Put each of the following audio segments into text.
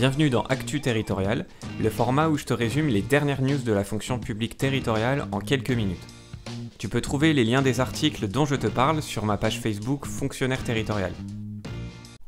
Bienvenue dans Actu Territorial, le format où je te résume les dernières news de la fonction publique territoriale en quelques minutes. Tu peux trouver les liens des articles dont je te parle sur ma page Facebook Fonctionnaire Territorial.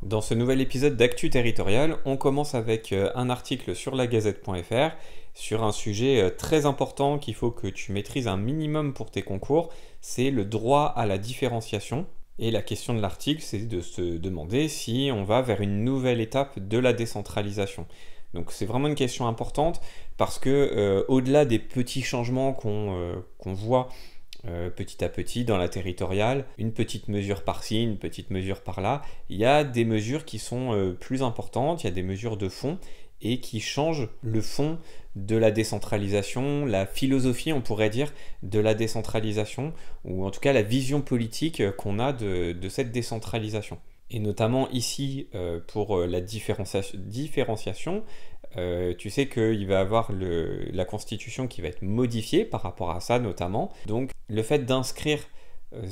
Dans ce nouvel épisode d'Actu Territorial, on commence avec euh, un article sur la gazette.fr sur un sujet euh, très important qu'il faut que tu maîtrises un minimum pour tes concours, c'est le droit à la différenciation, et la question de l'article, c'est de se demander si on va vers une nouvelle étape de la décentralisation. Donc c'est vraiment une question importante parce que euh, au-delà des petits changements qu'on euh, voit euh, petit à petit dans la territoriale, une petite mesure par-ci, une petite mesure par-là, il y a des mesures qui sont plus importantes, il y a des mesures de fond et qui change le fond de la décentralisation, la philosophie, on pourrait dire, de la décentralisation, ou en tout cas la vision politique qu'on a de, de, cette décentralisation. Et notamment ici, euh, pour euh, la différenciation, différenciation euh, tu sais qu'il va y avoir la constitution qui va être modifiée par rapport à ça notamment. Donc le fait d'inscrire euh,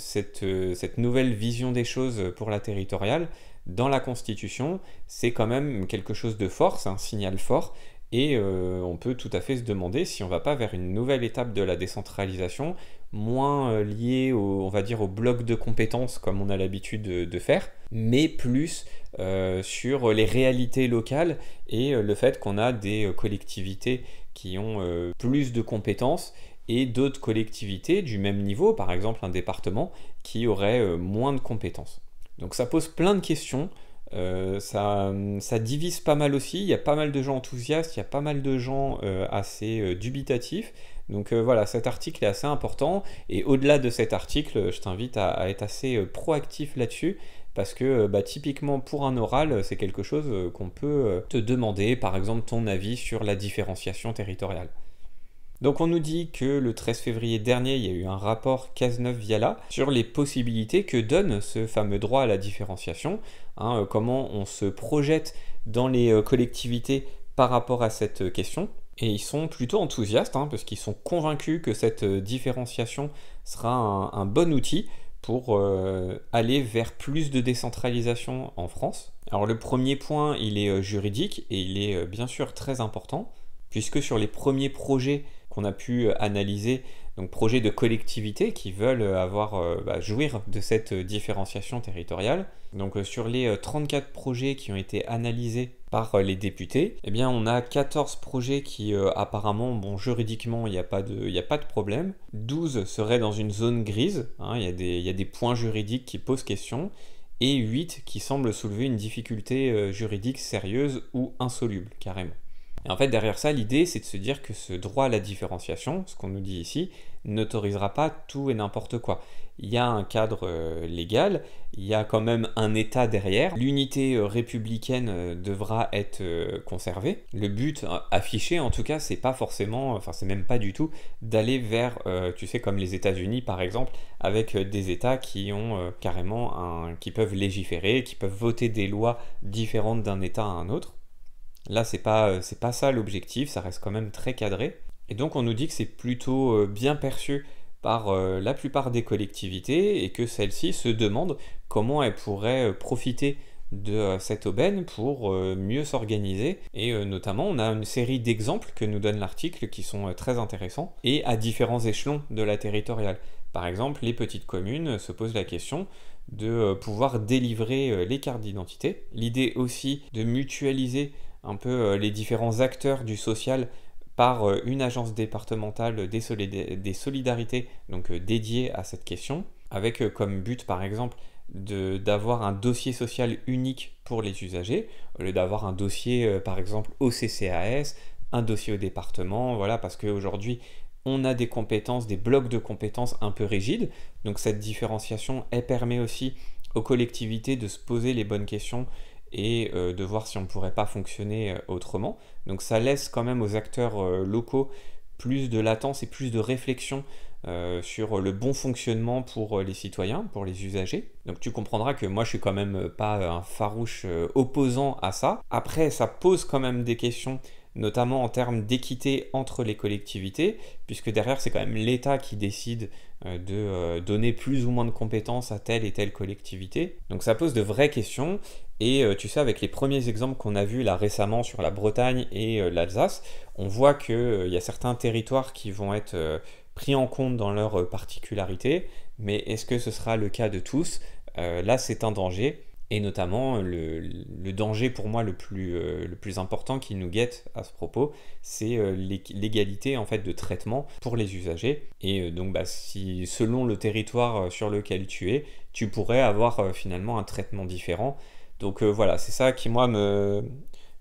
euh, cette, nouvelle vision des choses pour la territoriale dans la Constitution, c'est quand même quelque chose de fort, c'est un signal fort, et euh, on peut tout à fait se demander si on ne va pas vers une nouvelle étape de la décentralisation, moins liée, au, on va dire, au bloc de compétences comme on a l'habitude de, faire, mais plus sur les réalités locales et le fait qu'on a des collectivités qui ont plus de compétences et d'autres collectivités du même niveau, par exemple un département, qui aurait euh, moins de compétences. Donc ça pose plein de questions, euh, ça, divise pas mal aussi, il y a pas mal de gens enthousiastes, il y a pas mal de gens euh, assez dubitatifs. Donc voilà, cet article est assez important, et au-delà de cet article, je t'invite à, être assez proactif là-dessus, parce que bah, typiquement pour un oral, c'est quelque chose qu'on peut te demander, par exemple ton avis sur la différenciation territoriale. Donc on nous dit que le 13 février dernier, il y a eu un rapport Cazeneuve-Viala sur les possibilités que donne ce fameux droit à la différenciation, hein, euh, comment on se projette dans les euh, collectivités par rapport à cette euh, question. Et ils sont plutôt enthousiastes, hein, parce qu'ils sont convaincus que cette différenciation sera un, bon outil pour aller vers plus de décentralisation en France. Alors le premier point, il est juridique et il est bien sûr très important, puisque sur les premiers projets qu'on a pu euh, analyser, donc projets de collectivités qui veulent euh, avoir, euh, bah, jouir de cette différenciation territoriale. Donc sur les 34 projets qui ont été analysés par les députés, eh bien on a 14 projets qui apparemment, bon juridiquement il n'y a, pas de, y a pas de problème, 12 seraient dans une zone grise, hein. il y, a des points juridiques qui posent question, et 8 qui semblent soulever une difficulté juridique sérieuse ou insoluble carrément. Et en fait, derrière ça, l'idée, c'est de se dire que ce droit à la différenciation, ce qu'on nous dit ici, n'autorisera pas tout et n'importe quoi. Il y a un cadre euh, légal, il y a quand même un État derrière. L'unité euh, républicaine euh, devra être conservée. Le but affiché, en tout cas, c'est pas forcément, enfin, c'est même pas du tout d'aller vers, tu sais, comme les États-Unis par exemple, avec des États qui ont carrément un, qui peuvent légiférer, qui peuvent voter des lois différentes d'un État à un autre. Là, c'est pas, euh, c'est pas ça l'objectif, ça reste quand même très cadré. Et donc, on nous dit que c'est plutôt euh, bien perçu par euh, la plupart des collectivités et que celles-ci se demandent comment elles pourraient profiter de cette aubaine pour mieux s'organiser. Et notamment, on a une série d'exemples que nous donne l'article qui sont très intéressants et à différents échelons de la territoriale. Par exemple, les petites communes se posent la question de pouvoir délivrer les cartes d'identité. L'idée aussi de mutualiser un peu euh, les différents acteurs du social par euh, une agence départementale des, solidarités, donc euh, dédiée à cette question, avec comme but par exemple d'avoir un dossier social unique pour les usagers, au lieu d'avoir un dossier par exemple au CCAS, un dossier au département, voilà, parce qu'aujourd'hui on a des compétences, des blocs de compétences un peu rigides, donc cette différenciation, permet aussi aux collectivités de se poser les bonnes questions et euh, de voir si on ne pourrait pas fonctionner euh, autrement. Donc ça laisse quand même aux acteurs euh, locaux plus de latence et plus de réflexion sur le bon fonctionnement pour les citoyens, pour les usagers. Donc tu comprendras que moi je suis quand même pas un farouche opposant à ça. Après ça pose quand même des questions notamment en termes d'équité entre les collectivités, puisque derrière c'est quand même l'État qui décide de donner plus ou moins de compétences à telle et telle collectivité. Donc ça pose de vraies questions, et euh, tu sais, avec les premiers exemples qu'on a vus là récemment sur la Bretagne et euh, l'Alsace, on voit qu'il euh, y a certains territoires qui vont être pris en compte dans leurs particularités, mais est-ce que ce sera le cas de tous Là, c'est un danger, et notamment le, danger pour moi le plus, important qui nous guette à ce propos, c'est l'égalité en fait de traitement pour les usagers. Et donc, bah, si selon le territoire sur lequel tu es, tu pourrais avoir finalement un traitement différent. Donc euh, voilà, c'est ça qui, moi, me,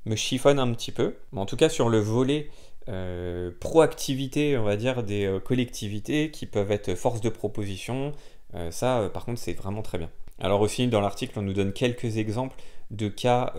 me chiffonne un petit peu. en tout cas, sur le volet euh, proactivité, on va dire, des euh, collectivités qui peuvent être force de proposition, ça, par contre, c'est vraiment très bien. Alors aussi, dans l'article, on nous donne quelques exemples de cas,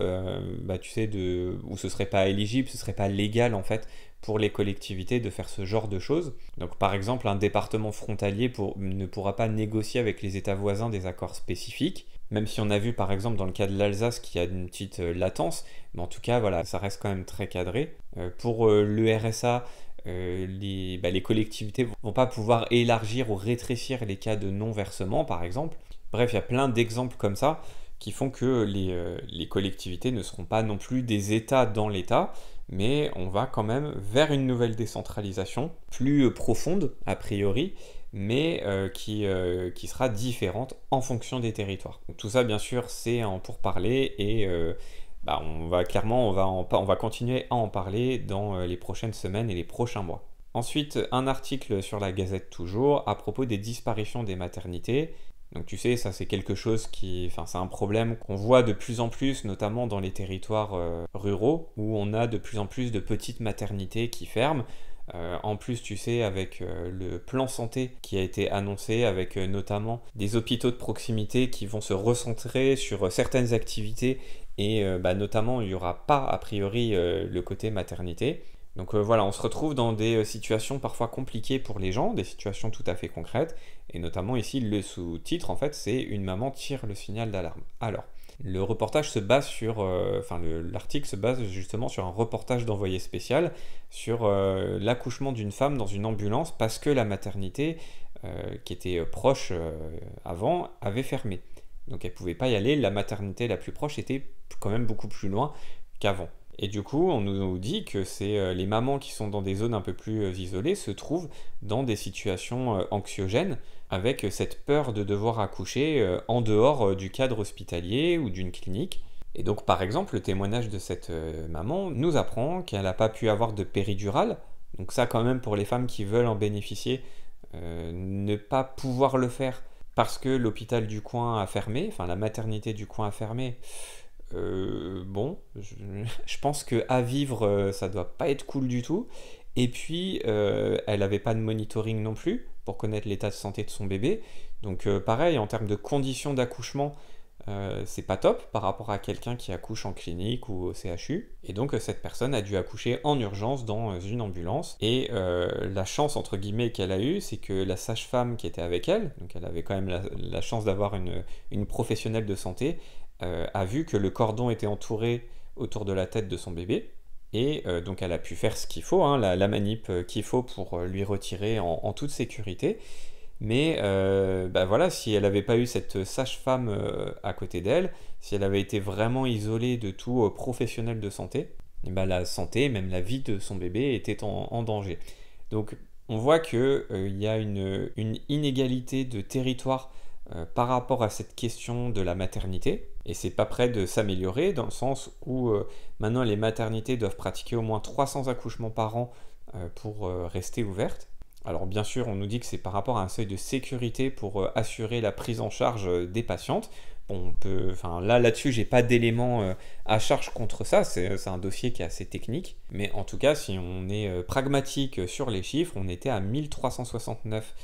bah, tu sais, de, où ce serait pas éligible, ce serait pas légal, en fait, pour les collectivités de faire ce genre de choses. Donc par exemple, un département frontalier ne pourra pas négocier avec les États voisins des accords spécifiques même si on a vu par exemple dans le cas de l'Alsace qu'il y a une petite euh, latence, mais en tout cas voilà, ça reste quand même très cadré. Euh, pour euh, le RSA, les, bah, les, collectivités vont pas pouvoir élargir ou rétrécir les cas de non-versement, par exemple. Bref, il y a plein d'exemples comme ça qui font que les, collectivités ne seront pas non plus des États dans l'État, mais on va quand même vers une nouvelle décentralisation plus profonde, a priori, mais euh, euh, qui, sera différente en fonction des territoires. tout ça, bien sûr, c'est en pourparler et euh, bah, on va clairement, on va, continuer à en parler dans les prochaines semaines et les prochains mois. Ensuite, un article sur la Gazette toujours à propos des disparitions des maternités. Donc tu sais, ça c'est quelque chose qui, c'est un problème qu'on voit de plus en plus, notamment dans les territoires ruraux, où on a de plus en plus de petites maternités qui ferment. Euh, en plus, tu sais, avec euh, le plan santé qui a été annoncé, avec euh, notamment des hôpitaux de proximité qui vont se recentrer sur certaines activités et bah, notamment il n'y aura pas a priori le côté maternité. Donc euh, voilà, on se retrouve dans des euh, situations parfois compliquées pour les gens, des situations tout à fait concrètes, et notamment ici le sous-titre en fait c'est une maman tire le signal d'alarme. Alors, le reportage se base sur, euh, enfin l'article se base justement sur un reportage d'envoyé spécial sur l'accouchement d'une femme dans une ambulance parce que la maternité qui était proche avant avait fermé. Donc elle pouvait pas y aller, la maternité la plus proche était quand même beaucoup plus loin qu'avant. Et du coup, on nous dit que c'est euh, les mamans qui sont dans des zones un peu plus euh, isolées se trouvent dans des situations euh, anxiogènes avec cette peur de devoir accoucher en dehors du cadre hospitalier ou d'une clinique. Et donc, par exemple, le témoignage de cette maman nous apprend qu'elle n'a pas pu avoir de péridurale. Donc ça, quand même, pour les femmes qui veulent en bénéficier, ne pas pouvoir le faire parce que l'hôpital du coin a fermé, enfin la maternité du coin a fermé, euh, bon, je, pense que à vivre, euh, ça doit pas être cool du tout. Et puis, euh, elle avait pas de monitoring non plus pour connaître l'état de santé de son bébé. Donc, pareil, en termes de conditions d'accouchement, c'est pas top par rapport à quelqu'un qui accouche en clinique ou au CHU. Et donc, cette personne a dû accoucher en urgence dans une ambulance. Et la chance, entre guillemets, qu'elle a eue, c'est que la sage-femme qui était avec elle, donc elle avait quand même la, chance d'avoir une professionnelle de santé, euh, a vu que le cordon était entouré autour de la tête de son bébé. Et euh, donc elle a pu faire ce qu'il faut, hein, la, manip euh, qu'il faut pour lui retirer en, toute sécurité. Mais bah voilà, si elle n'avait pas eu cette sage-femme à côté d'elle, si elle avait été vraiment isolée de tout professionnel de santé, eh bah, la santé, même la vie de son bébé était en, danger. Donc on voit qu'il y a une, inégalité de territoire euh, par rapport à cette question de la maternité, et c'est pas près de s'améliorer dans le sens où euh, maintenant les maternités doivent pratiquer au moins 300 accouchements par an euh, pour rester ouvertes. Alors bien sûr, on nous dit que c'est par rapport à un seuil de sécurité pour assurer la prise en charge des patientes. on peut, enfin là là-dessus, j'ai pas d'éléments à charge contre ça. C'est un dossier qui est assez technique, mais en tout cas, si on est pragmatique sur les chiffres, on était à 1369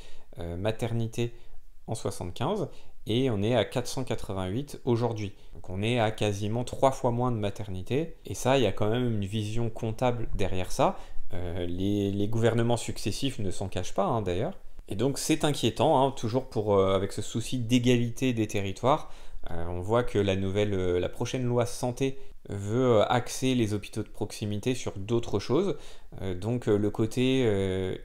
maternités en 75 et on est à 488 aujourd'hui. Donc on est à quasiment trois fois moins de maternité et ça, il y a quand même une vision comptable derrière ça. Euh, les, gouvernements successifs ne s'en cachent pas hein, d'ailleurs. Et donc c'est inquiétant, hein, toujours pour, euh, avec ce souci d'égalité des territoires. Euh, on voit que la, nouvelle, la prochaine loi santé veut euh, axer les hôpitaux de proximité sur d'autres choses. Euh, donc euh, le côté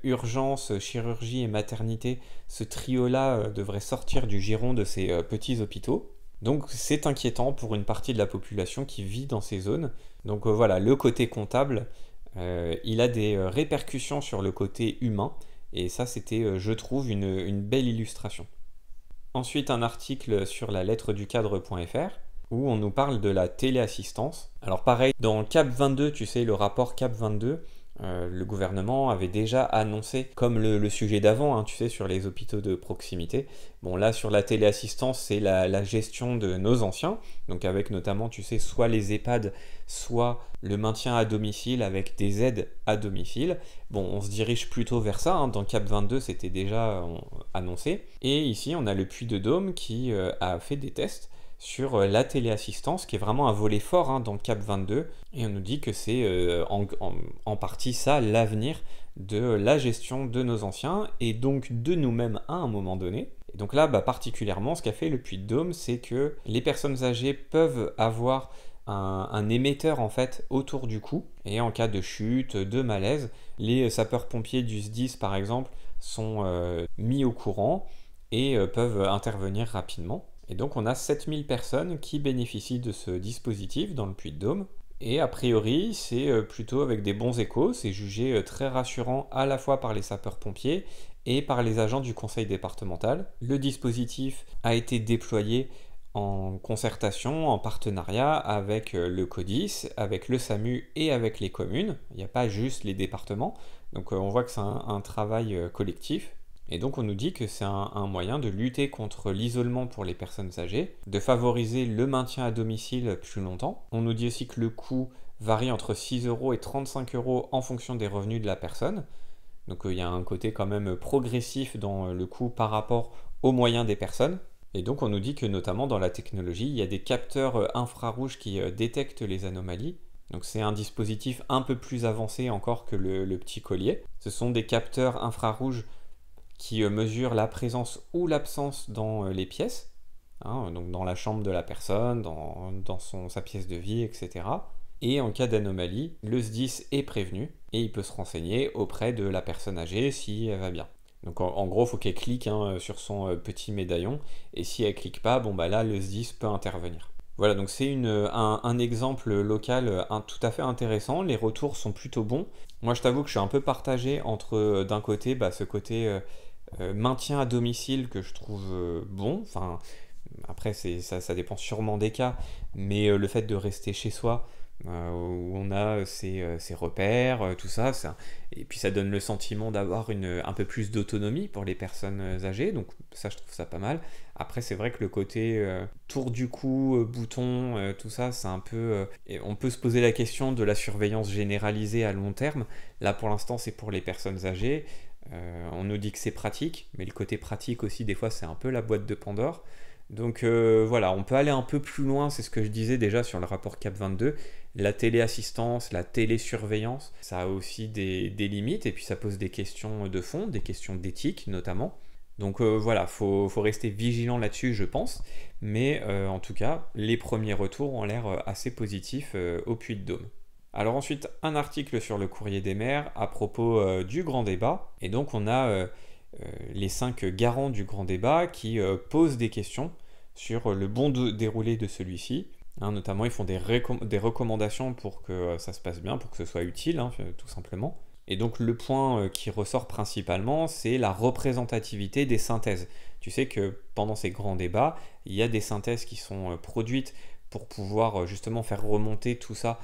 urgence, chirurgie et maternité, ce trio-là devrait sortir du giron de ces petits hôpitaux. Donc c'est inquiétant pour une partie de la population qui vit dans ces zones. Donc voilà, le côté comptable, il a des répercussions sur le côté humain. Et ça, c'était, je trouve, une, belle illustration. Ensuite, un article sur la lettre du cadre.fr où on nous parle de la téléassistance. Alors pareil, dans CAP 22, tu sais, le rapport CAP 22, euh, le gouvernement avait déjà annoncé, comme le, sujet d'avant, hein, tu sais, sur les hôpitaux de proximité. Bon, là, sur la téléassistance, c'est la, gestion de nos anciens, donc avec notamment, tu sais, soit les EHPAD, soit le maintien à domicile avec des aides à domicile. Bon, on se dirige plutôt vers ça, hein. dans CAP 22, c'était déjà euh, annoncé. Et ici, on a le Puy de Dôme qui euh, a fait des tests sur euh, la téléassistance, qui est vraiment un volet fort dans hein, dans CAP 22. Et on nous dit que c'est euh, en, partie ça l'avenir de la gestion de nos anciens et donc de nous-mêmes à un moment donné. Et donc là, bah, particulièrement, ce qu'a fait le Puy de Dôme, c'est que les personnes âgées peuvent avoir un, émetteur en fait autour du cou et en cas de chute, de malaise, les sapeurs-pompiers du 10 par exemple sont euh, mis au courant et peuvent intervenir rapidement. Et donc on a 7000 personnes qui bénéficient de ce dispositif dans le Puy-de-Dôme. Et a priori, c'est euh, plutôt avec des bons échos, c'est jugé euh, très rassurant à la fois par les sapeurs-pompiers et par les agents du conseil départemental. Le dispositif a été déployé en concertation, en partenariat avec euh, le CODIS, avec le SAMU et avec les communes. Il n'y a pas juste les départements. Donc on voit que c'est un travail collectif. Et donc on nous dit que c'est un, moyen de lutter contre l'isolement pour les personnes âgées, de favoriser le maintien à domicile plus longtemps. On nous dit aussi que le coût varie entre 6 euros et 35 euros en fonction des revenus de la personne. Donc euh, il y a un côté quand même progressif dans euh, le coût par rapport aux moyens des personnes. Et donc on nous dit que notamment dans la technologie, il y a des capteurs euh, infrarouges qui détectent les anomalies. Donc c'est un dispositif un peu plus avancé encore que le petit collier. Ce sont des capteurs infrarouges qui euh, mesure la présence ou l'absence dans euh, les pièces, hein, donc dans la chambre de la personne, dans, dans son, sa pièce de vie, etc. Et en cas d'anomalie, le SDIS est prévenu et il peut se renseigner auprès de la personne âgée si elle va bien. Donc en, gros, il faut qu'elle clique hein, sur son euh, petit médaillon et si elle clique pas, bon bah là le SDIS peut intervenir. Voilà, donc c'est un, un, exemple local tout à fait intéressant, les retours sont plutôt bons, moi, je t'avoue que je suis un peu partagé entre, euh, d'un côté, bah, ce côté euh, euh, maintien à domicile que je trouve bon. Enfin, après, ça, dépend sûrement des cas, mais le fait de rester chez soi, où on a ses, repères, tout ça, et puis ça donne le sentiment d'avoir un peu plus d'autonomie pour les personnes âgées, donc ça, je trouve ça pas mal. Après, c'est vrai que le côté euh, tour du cou, euh, bouton, euh, tout ça, c'est un peu. on peut se poser la question de la surveillance généralisée à long terme. Là, pour l'instant, c'est pour les personnes âgées. on nous dit que c'est pratique, mais le côté pratique aussi, des fois, c'est un peu la boîte de Pandore. Donc voilà, on peut aller un peu plus loin, c'est ce que je disais déjà sur le rapport CAP 22. La téléassistance, la télésurveillance, ça a aussi des, des limites et puis ça pose des questions de fond, des questions d'éthique notamment. Donc euh, voilà, faut, faut rester vigilant là-dessus, je pense. Mais euh, en tout cas, les premiers retours ont l'air euh, assez positifs au Puy de Dôme. Alors ensuite, un article sur le courrier des maires à propos du grand débat. Et donc on a les cinq garants du grand débat qui posent des questions sur le bon déroulé de celui-ci. Hein, notamment, ils font des, recommandations pour que ça se passe bien, pour que ce soit utile, hein, tout simplement. Et donc le point euh, qui ressort principalement, c'est la représentativité des synthèses. Tu sais que pendant ces grands débats, il y a des synthèses qui sont euh, produites pour pouvoir euh, justement faire remonter tout ça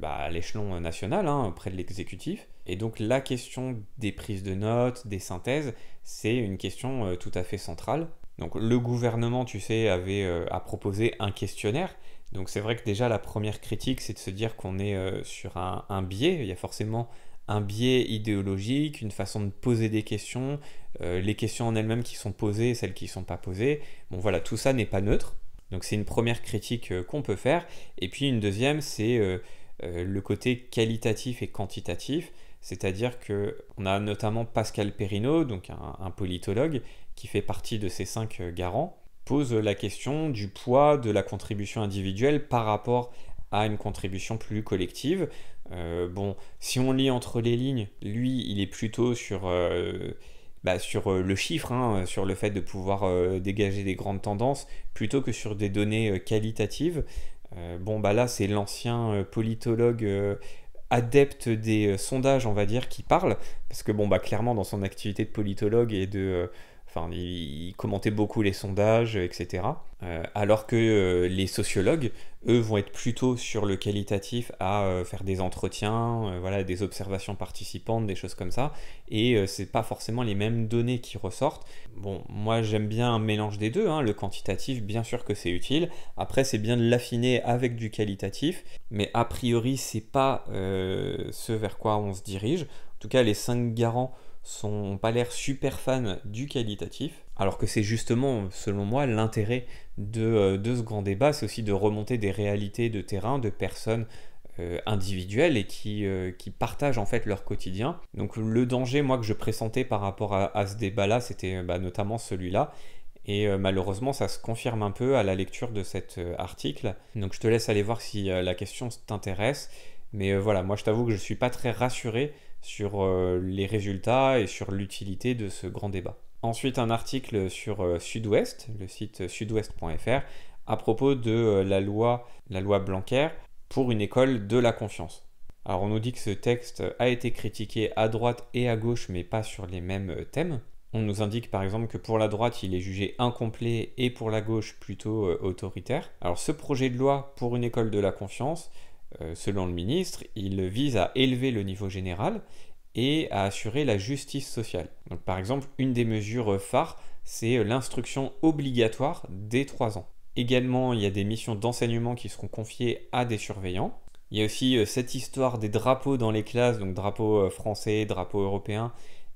bah, à l'échelon national, hein, auprès de l'exécutif. Et donc la question des prises de notes, des synthèses, c'est une question tout à fait centrale. Donc le gouvernement, tu sais, avait à proposer un questionnaire. Donc c'est vrai que déjà la première critique, c'est de se dire qu'on est sur un biais. Il y a forcément un biais idéologique, une façon de poser des questions, euh, les questions en elles-mêmes qui sont posées et celles qui ne sont pas posées. Bon voilà, tout ça n'est pas neutre. Donc c'est une première critique euh, qu'on peut faire. Et puis une deuxième, c'est euh, le côté qualitatif et quantitatif. C'est-à-dire que on a notamment Pascal Perrineau, donc un politologue, qui fait partie de ces cinq garants, pose la question du poids de la contribution individuelle par rapport à une contribution plus collective. Euh, bon, si on lit entre les lignes, lui, il est plutôt sur, euh, bah, sur euh, le chiffre, hein, sur le fait de pouvoir dégager des grandes tendances, plutôt que sur des données qualitatives. bon, bah là, c'est l'ancien politologue adepte des sondages, on va dire, qui parle, parce que bon, bah clairement, dans son activité de politologue et de Enfin, il, beaucoup les sondages, euh, etc. Euh, alors que euh, les sociologues, eux, vont être plutôt sur le qualitatif à faire des entretiens, voilà, des observations participantes, des choses comme ça. Et ce n'est pas forcément les mêmes données qui ressortent. Bon, moi j'aime bien un mélange des deux. Hein. Le quantitatif, bien sûr que c'est utile. Après, c'est bien de l'affiner avec du qualitatif, mais a priori, c'est pas ce vers quoi on se dirige tout cas les 5 garants sont pas l'air super fans du qualitatif, alors que c'est justement, selon moi, l'intérêt de, euh, ce grand débat, c'est aussi de remonter des réalités de terrain, de personnes euh, individuelles et euh, qui, partagent en fait leur quotidien. Donc le danger, moi, que je pressentais par rapport à, ce débat-là, c'était bah, notamment celui-là, et malheureusement, ça se confirme un peu à la lecture de cet article. Donc je te laisse aller voir si la question t'intéresse. Mais voilà, moi je t'avoue que je ne suis pas très rassuré sur euh, les résultats et sur l'utilité de ce grand débat. Ensuite, un article sur euh, Sud-Ouest, le site sudouest.fr, à propos de euh, la loi, la loi Blanquer pour une école de la confiance. Alors on nous dit que ce texte a été critiqué à droite et à gauche, mais pas sur les mêmes thèmes. On nous indique par exemple que pour la droite, il est jugé incomplet et pour la gauche plutôt autoritaire. Alors ce projet de loi pour une école de la confiance euh, selon le ministre, il vise à élever le niveau général et à assurer la justice sociale. Donc, par exemple, une des mesures phares, c'est l'instruction obligatoire dès 3 ans. Également, il y a des missions d'enseignement qui seront confiées à des surveillants. Il y a aussi euh, cette histoire des drapeaux dans les classes, donc drapeau euh, français, drapeau européen,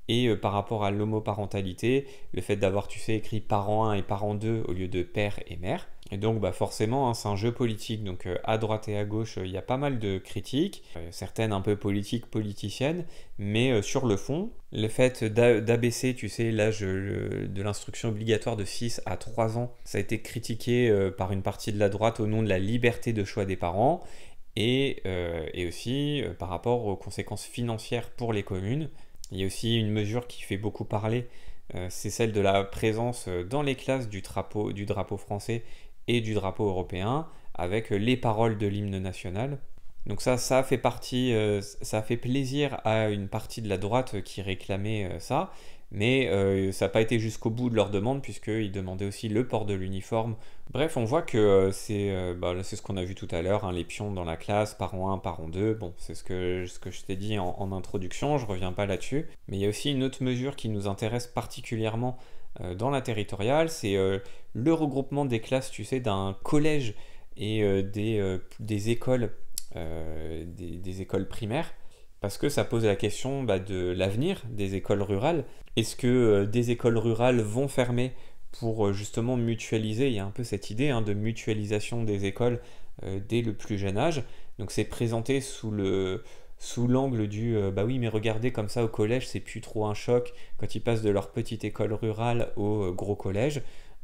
et par rapport à l'homoparentalité, le fait d'avoir, tu sais, écrit parent 1 et parent 2 au lieu de père et mère. Et donc bah forcément, hein, c'est un jeu politique, donc euh, à droite et à gauche, euh, il y a pas mal de critiques, euh, certaines un peu politiques, politiciennes, mais sur le fond, le fait d'abaisser, tu sais, l'âge de l'instruction obligatoire de 6 à 3 ans, ça a été critiqué par une partie de la droite au nom de la liberté de choix des parents, et, et aussi par rapport aux conséquences financières pour les communes. Il y a aussi une mesure qui fait beaucoup parler, c'est celle de la présence dans les classes du drapeau français et du drapeau européen avec les paroles de l'hymne national. Donc ça, ça fait partie, euh, ça fait plaisir à une partie de la droite qui réclamait euh, ça, mais euh, ça n'a pas été jusqu'au bout de leur demande puisqu'ils demandaient aussi le port de l'uniforme. Bref, on voit que bah, c'est ce qu'on a vu tout à l'heure, hein, les pions dans la classe, parent 1, parent 2, bon, c'est ce que, ce que je t'ai dit en, en introduction, je reviens pas là-dessus. Mais il y a aussi une autre mesure qui nous intéresse particulièrement euh, dans la territoriale, c'est euh, le regroupement des classes, tu sais, d'un collège et euh, des, écoles, des, écoles primaires parce que ça pose la question bah, de l'avenir des écoles rurales. Est-ce que des écoles rurales vont fermer pour justement mutualiser Il y a un peu cette idée hein, de mutualisation des écoles dès le plus jeune âge. Donc c'est présenté sous le, sous l'angle du euh, bah oui, mais regardez comme ça au collège, c'est plus trop un choc quand ils passent de leur petite école rurale au euh, gros collège.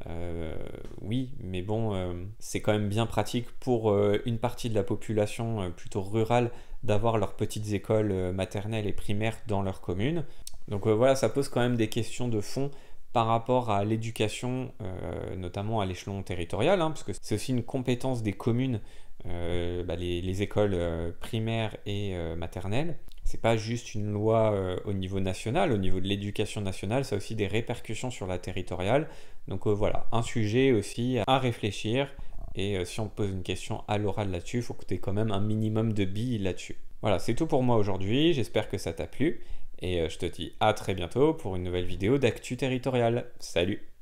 Euh, oui, mais bon, c'est quand même bien pratique pour une partie de la population plutôt rurale d'avoir leurs petites écoles maternelles et primaires dans leur commune. Donc voilà, ça pose quand même des questions de fond par rapport à l'éducation, notamment à l'échelon territorial, hein, parce que c'est aussi une compétence des communes euh, bah, les, écoles euh, primaires et euh, maternelles. C'est pas juste une loi au niveau national, au niveau de l'éducation nationale, ça a aussi des répercussions sur la territoriale. Donc voilà, un sujet aussi à réfléchir. Et si on pose une question à l'oral là-dessus, il faut que tu aies quand même un minimum de billes là-dessus. Voilà, c'est tout pour moi aujourd'hui. J'espère que ça t'a plu. Et je te dis à très bientôt pour une nouvelle vidéo d'actu Territorial. Salut